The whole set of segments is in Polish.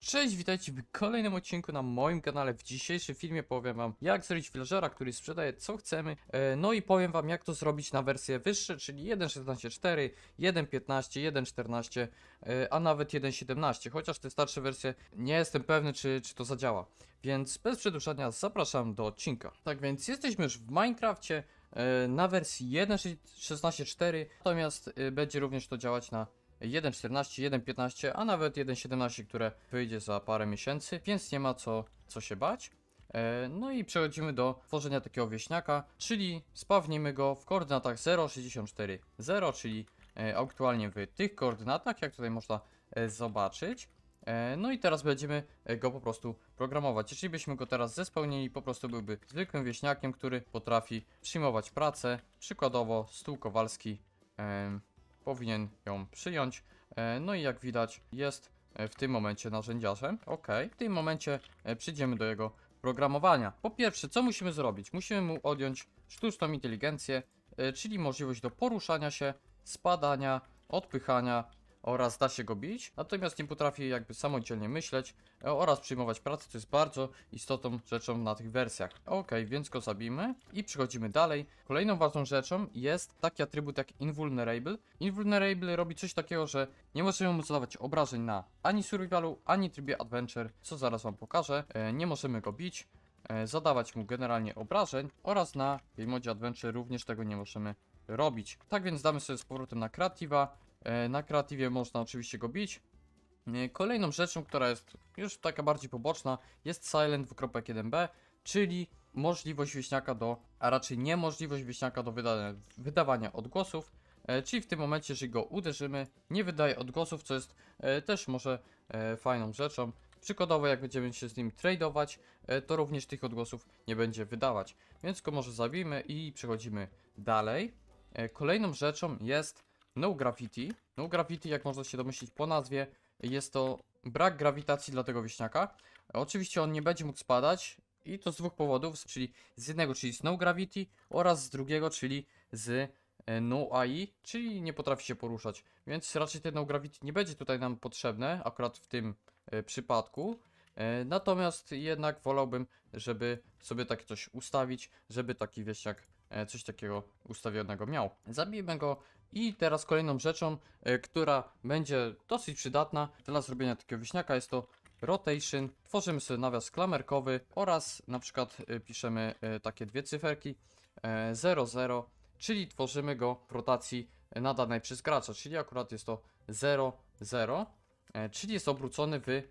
Cześć, witajcie w kolejnym odcinku na moim kanale. W dzisiejszym filmie powiem wam jak zrobić villager'a, który sprzedaje co chcemy. E, no i powiem wam jak to zrobić na wersje wyższe, czyli 1.16.4, 1.15, 1.14, a nawet 1.17. Chociaż te starsze wersje nie jestem pewny czy, czy to zadziała. Więc bez przedłużania zapraszam do odcinka. Tak więc jesteśmy już w Minecrafcie e, na wersji 1.16.4, natomiast e, będzie również to działać na 1.14, 1.15, a nawet 1.17, które wyjdzie za parę miesięcy, więc nie ma co, co się bać. E, no i przechodzimy do tworzenia takiego wieśniaka, czyli spawnimy go w koordynatach 0,64,0, czyli e, aktualnie w tych koordynatach, jak tutaj można e, zobaczyć. No i teraz będziemy go po prostu programować. Jeśli byśmy go teraz zespełnili, po prostu byłby zwykłym wieśniakiem, który potrafi przyjmować pracę, przykładowo stół kowalski, powinien ją przyjąć. E, no i jak widać jest e, w tym momencie narzędziarzem. Ok, w tym momencie e, przyjdziemy do jego programowania. Po pierwsze, co musimy zrobić? Musimy mu odjąć sztuczną inteligencję, czyli możliwość do poruszania się, spadania, odpychania oraz da się go bić, natomiast nie potrafi jakby samodzielnie myśleć e, oraz przyjmować pracę, co jest bardzo istotną rzeczą na tych wersjach. Ok, więc go zabijmy i przechodzimy dalej. Kolejną ważną rzeczą jest taki atrybut jak Invulnerable. Invulnerable robi coś takiego, że nie możemy mu zadawać obrażeń na ani survivalu, ani trybie adventure, co zaraz wam pokażę. E, nie możemy go bić, e, zadawać mu generalnie obrażeń oraz na modzie adventure również tego nie możemy robić. Tak więc damy sobie z powrotem na Creative'a E, na kreatywie można oczywiście go bić. E, kolejną rzeczą, która jest już taka bardziej poboczna, jest Silent 1B, czyli możliwość wieśniaka do, a raczej niemożliwość wieśniaka do wyda wydawania odgłosów. E, czyli w tym momencie, jeżeli go uderzymy, nie wydaje odgłosów, co jest też może fajną rzeczą. Przykładowo, jak będziemy się z nim tradeować, to również tych odgłosów nie będzie wydawać. Więc go może zabijmy i przechodzimy dalej. Kolejną rzeczą jest no Gravity. No Gravity, jak można się domyślić po nazwie, jest to brak grawitacji dla tego wieśniaka. Oczywiście on nie będzie mógł spadać i to z dwóch powodów, czyli z jednego, czyli z No Gravity oraz z drugiego, czyli z e, no AI, czyli nie potrafi się poruszać, więc raczej ten No Gravity nie będzie tutaj nam potrzebne, akurat w tym e, przypadku. E, natomiast jednak wolałbym, żeby sobie takie coś ustawić, żeby taki wieśniak coś takiego ustawionego miał. Zabijmy go i teraz kolejną rzeczą, e, która będzie dosyć przydatna dla zrobienia takiego wiśniaka jest to rotation. Tworzymy sobie nawias klamerkowy oraz na przykład e, piszemy e, takie dwie cyferki 00, czyli tworzymy go w rotacji nadanej przez gracza, czyli akurat jest to 00, czyli jest obrócony w,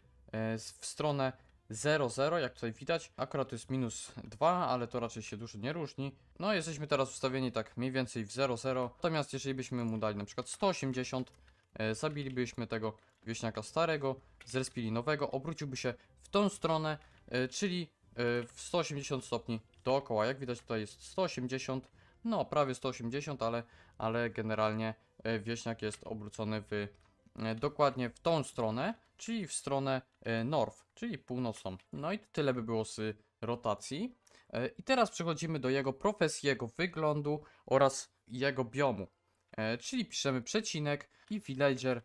w stronę 0,0, jak tutaj widać. Akurat to jest minus 2, ale to raczej się dużo nie różni. No jesteśmy teraz ustawieni tak mniej więcej w 0,0. Natomiast jeżeli byśmy mu dali na przykład 180, e, zabilibyśmy tego wieśniaka starego, zrespili nowego, obróciłby się w tą stronę, e, czyli e, w 180 stopni dookoła. Jak widać tutaj jest 180, no prawie 180, ale, ale generalnie e, wieśniak jest obrócony w, e, dokładnie w tą stronę czyli w stronę e, north, czyli północną. No i tyle by było z e, rotacji. E, I teraz przechodzimy do jego profesji, jego wyglądu oraz jego biomu. Czyli piszemy przecinek i villager,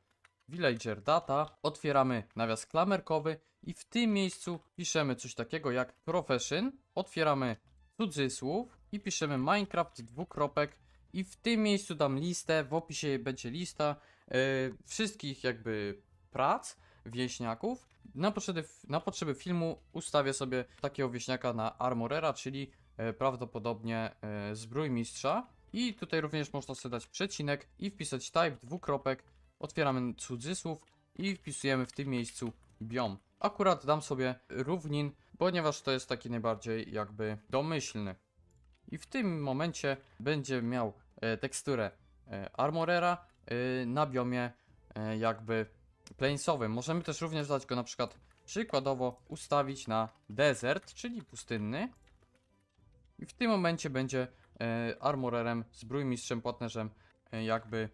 villager data, otwieramy nawias klamerkowy i w tym miejscu piszemy coś takiego jak profession, otwieramy cudzysłów i piszemy Minecraft dwukropek i w tym miejscu dam listę, w opisie będzie lista yy, wszystkich jakby prac, wieśniaków. Na potrzeby, na potrzeby filmu ustawię sobie takiego wieśniaka na armorera, czyli e, prawdopodobnie e, zbrój mistrza. I tutaj również można sobie dać przecinek i wpisać type, dwukropek, otwieramy cudzysłów i wpisujemy w tym miejscu biom. Akurat dam sobie równin, ponieważ to jest taki najbardziej jakby domyślny. I w tym momencie będzie miał e, teksturę armorera na biomie jakby planesowym. Możemy też również dać go na przykład przykładowo ustawić na desert, czyli pustynny. I w tym momencie będzie e, armorerem, zbrójmistrzem, partnerzem e, jakby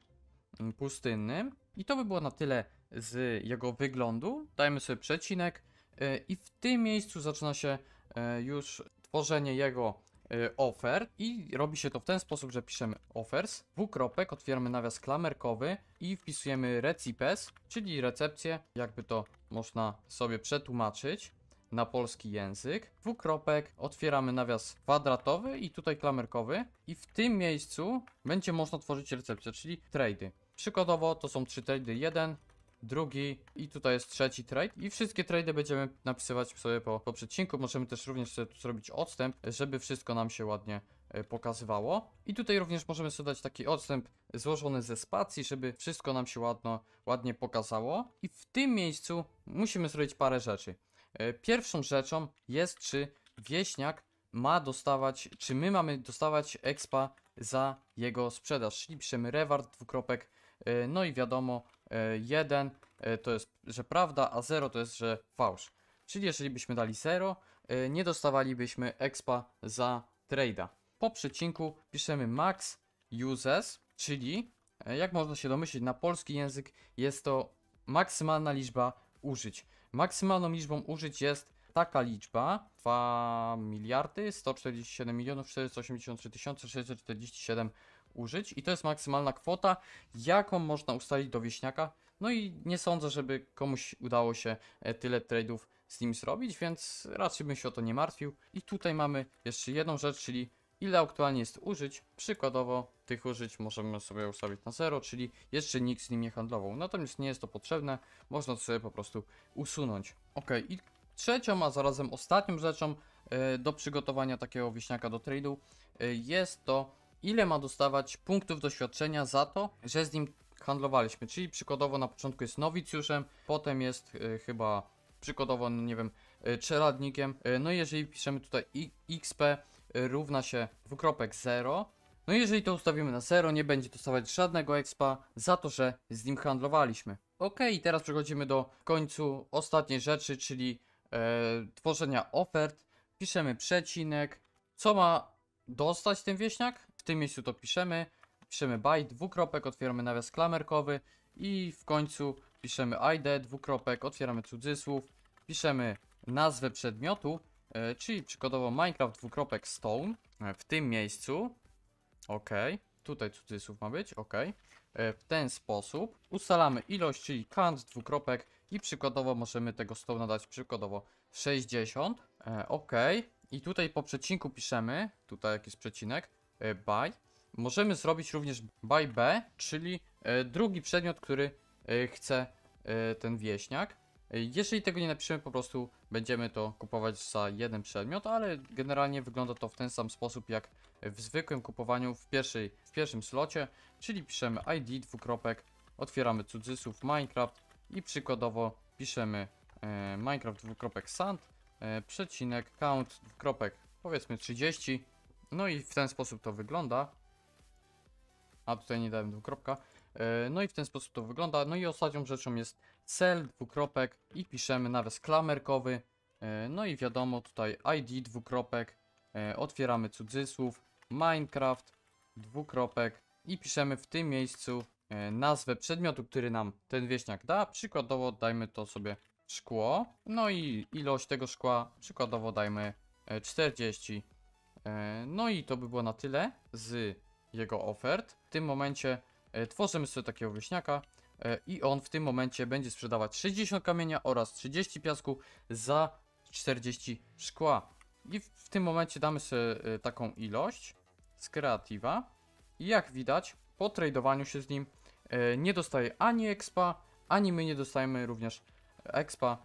mm, pustynnym. I to by było na tyle z jego wyglądu. Dajmy sobie przecinek. E, I w tym miejscu zaczyna się e, już tworzenie jego E, offer i robi się to w ten sposób, że piszemy offers, dwukropek, otwieramy nawias klamerkowy i wpisujemy recipes, czyli recepcję, jakby to można sobie przetłumaczyć na polski język, dwukropek, otwieramy nawias kwadratowy i tutaj klamerkowy i w tym miejscu będzie można tworzyć recepcję, czyli trady. Przykładowo to są trzy trady, jeden drugi i tutaj jest trzeci trade. I wszystkie trady będziemy napisywać sobie po, po przecinku. Możemy też również sobie tu zrobić odstęp, żeby wszystko nam się ładnie e, pokazywało. I tutaj również możemy sobie dać taki odstęp złożony ze spacji, żeby wszystko nam się ładno, ładnie pokazało. I w tym miejscu musimy zrobić parę rzeczy. E, pierwszą rzeczą jest, czy wieśniak ma dostawać, czy my mamy dostawać expa za jego sprzedaż, czyli piszemy reward dwukropek, e, no i wiadomo 1 e, to jest, że prawda, a 0 to jest, że fałsz. Czyli jeżeli byśmy dali 0, e, nie dostawalibyśmy expa za trade'a. Po przecinku piszemy max uses, czyli e, jak można się domyślić na polski język jest to maksymalna liczba użyć. Maksymalną liczbą użyć jest taka liczba 2 miliardy 147 milionów 483 tysiące 647 użyć i to jest maksymalna kwota, jaką można ustalić do wieśniaka. No i nie sądzę, żeby komuś udało się e, tyle trade'ów z nim zrobić, więc raczej bym się o to nie martwił. I tutaj mamy jeszcze jedną rzecz, czyli ile aktualnie jest użyć. Przykładowo tych użyć możemy sobie ustawić na zero, czyli jeszcze nikt z nim nie handlował. Natomiast nie jest to potrzebne, można to sobie po prostu usunąć. Ok, i trzecią, a zarazem ostatnią rzeczą e, do przygotowania takiego wieśniaka do trade'u e, jest to ile ma dostawać punktów doświadczenia za to, że z nim handlowaliśmy. Czyli przykładowo na początku jest nowicjuszem, potem jest y, chyba przykładowo, no nie wiem, y, czeladnikiem. Y, no jeżeli piszemy tutaj XP równa się dwukropek 0, no jeżeli to ustawimy na 0, nie będzie dostawać żadnego expa za to, że z nim handlowaliśmy. Ok, i teraz przechodzimy do końcu ostatniej rzeczy, czyli e, tworzenia ofert. Piszemy przecinek. Co ma dostać ten wieśniak? tym miejscu to piszemy, piszemy by, dwukropek, otwieramy nawias klamerkowy i w końcu piszemy id, dwukropek, otwieramy cudzysłów, piszemy nazwę przedmiotu, e, czyli przykładowo Minecraft dwukropek stone e, w tym miejscu, ok, tutaj cudzysłów ma być, ok, e, w ten sposób ustalamy ilość, czyli count dwukropek i przykładowo możemy tego stone nadać przykładowo 60, ok, i tutaj po przecinku piszemy, tutaj jakiś przecinek, E, buy. Możemy zrobić również buy B, czyli e, drugi przedmiot, który e, chce ten wieśniak. Jeżeli tego nie napiszemy, po prostu będziemy to kupować za jeden przedmiot, ale generalnie wygląda to w ten sam sposób jak w zwykłym kupowaniu w, pierwszej, w pierwszym slocie, czyli piszemy ID, dwukropek, otwieramy cudzysłów Minecraft i przykładowo piszemy Minecraft dwukropek sand, przecinek count dwukropek powiedzmy 30 no i w ten sposób to wygląda. A tutaj nie dałem dwukropka. E, no i w ten sposób to wygląda. No i ostatnią rzeczą jest cel dwukropek i piszemy nawias klamerkowy. E, no i wiadomo tutaj ID dwukropek. E, otwieramy cudzysłów. Minecraft dwukropek i piszemy w tym miejscu nazwę przedmiotu, który nam ten wieśniak da. Przykładowo dajmy to sobie szkło. No i ilość tego szkła przykładowo dajmy 40 E, no i to by było na tyle z jego ofert. W tym momencie e, tworzymy sobie takiego wyśniaka e, i on w tym momencie będzie sprzedawać 60 kamienia oraz 30 piasku za 40 szkła. I w tym momencie damy sobie taką ilość z kreatywa i jak widać po tradowaniu się z nim nie dostaje ani expa, ani my nie dostajemy również expa,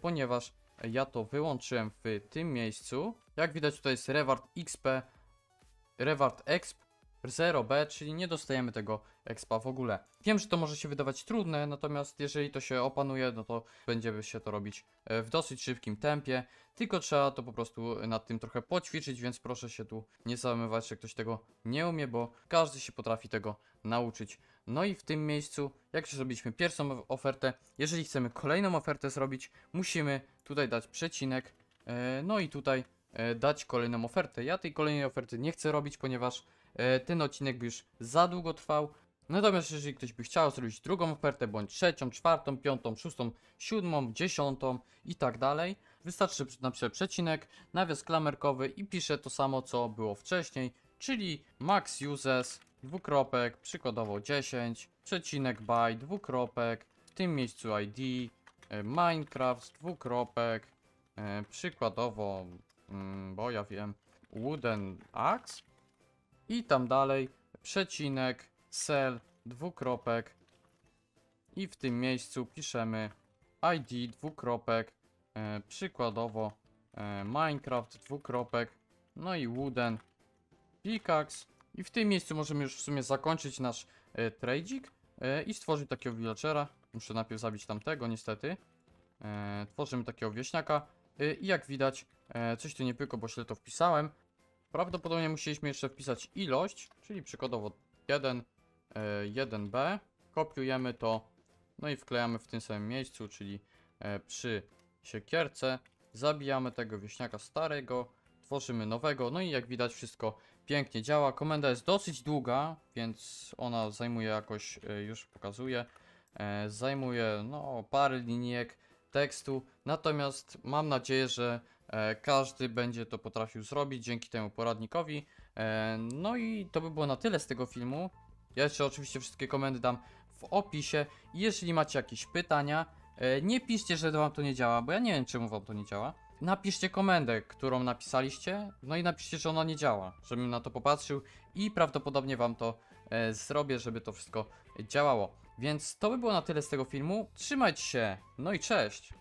ponieważ ja to wyłączyłem w tym miejscu. Jak widać tutaj jest reward XP, reward exp 0b, czyli nie dostajemy tego expa w ogóle. Wiem, że to może się wydawać trudne, natomiast jeżeli to się opanuje, no to będziemy się to robić e, w dosyć szybkim tempie, tylko trzeba to po prostu nad tym trochę poćwiczyć, więc proszę się tu nie zamywać, że ktoś tego nie umie, bo każdy się potrafi tego nauczyć. No i w tym miejscu, jak już zrobiliśmy pierwszą ofertę, jeżeli chcemy kolejną ofertę zrobić, musimy tutaj dać przecinek, e, no i tutaj e, dać kolejną ofertę. Ja tej kolejnej oferty nie chcę robić, ponieważ e, ten odcinek by już za długo trwał. Natomiast jeżeli ktoś by chciał zrobić drugą ofertę, bądź trzecią, czwartą, piątą, szóstą, siódmą, dziesiątą i tak dalej, wystarczy na przykład przecinek, nawias klamerkowy i pisze to samo co było wcześniej, czyli max uses dwukropek, przykładowo 10, przecinek by, dwukropek, w tym miejscu ID, e, Minecraft, dwukropek, e, przykładowo, mm, bo ja wiem, wooden axe i tam dalej, przecinek, cell, dwukropek i w tym miejscu piszemy ID, dwukropek, e, przykładowo Minecraft, dwukropek, no i wooden pickaxe i w tym miejscu możemy już w sumie zakończyć nasz e, tradzik e, i stworzyć takiego villagera. Muszę najpierw zabić tamtego niestety. E, tworzymy takiego wieśniaka e, i jak widać e, coś tu nie pykło, bo źle to wpisałem. Prawdopodobnie musieliśmy jeszcze wpisać ilość, czyli przykładowo 1, e, 1b. Kopiujemy to, no i wklejamy w tym samym miejscu, czyli e, przy siekierce. Zabijamy tego wieśniaka starego tworzymy nowego, no i jak widać wszystko pięknie działa. Komenda jest dosyć długa, więc ona zajmuje jakoś, e, już pokazuję, e, zajmuje no parę linijek tekstu, natomiast mam nadzieję, że e, każdy będzie to potrafił zrobić dzięki temu poradnikowi. No i to by było na tyle z tego filmu. Ja jeszcze oczywiście wszystkie komendy dam w opisie. Jeżeli macie jakieś pytania, nie piszcie, że wam to nie działa, bo ja nie wiem czemu wam to nie działa napiszcie komendę, którą napisaliście, no i napiszcie, że ona nie działa, żebym na to popatrzył i prawdopodobnie wam to e, zrobię, żeby to wszystko działało. Więc to by było na tyle z tego filmu. Trzymajcie się, no i cześć!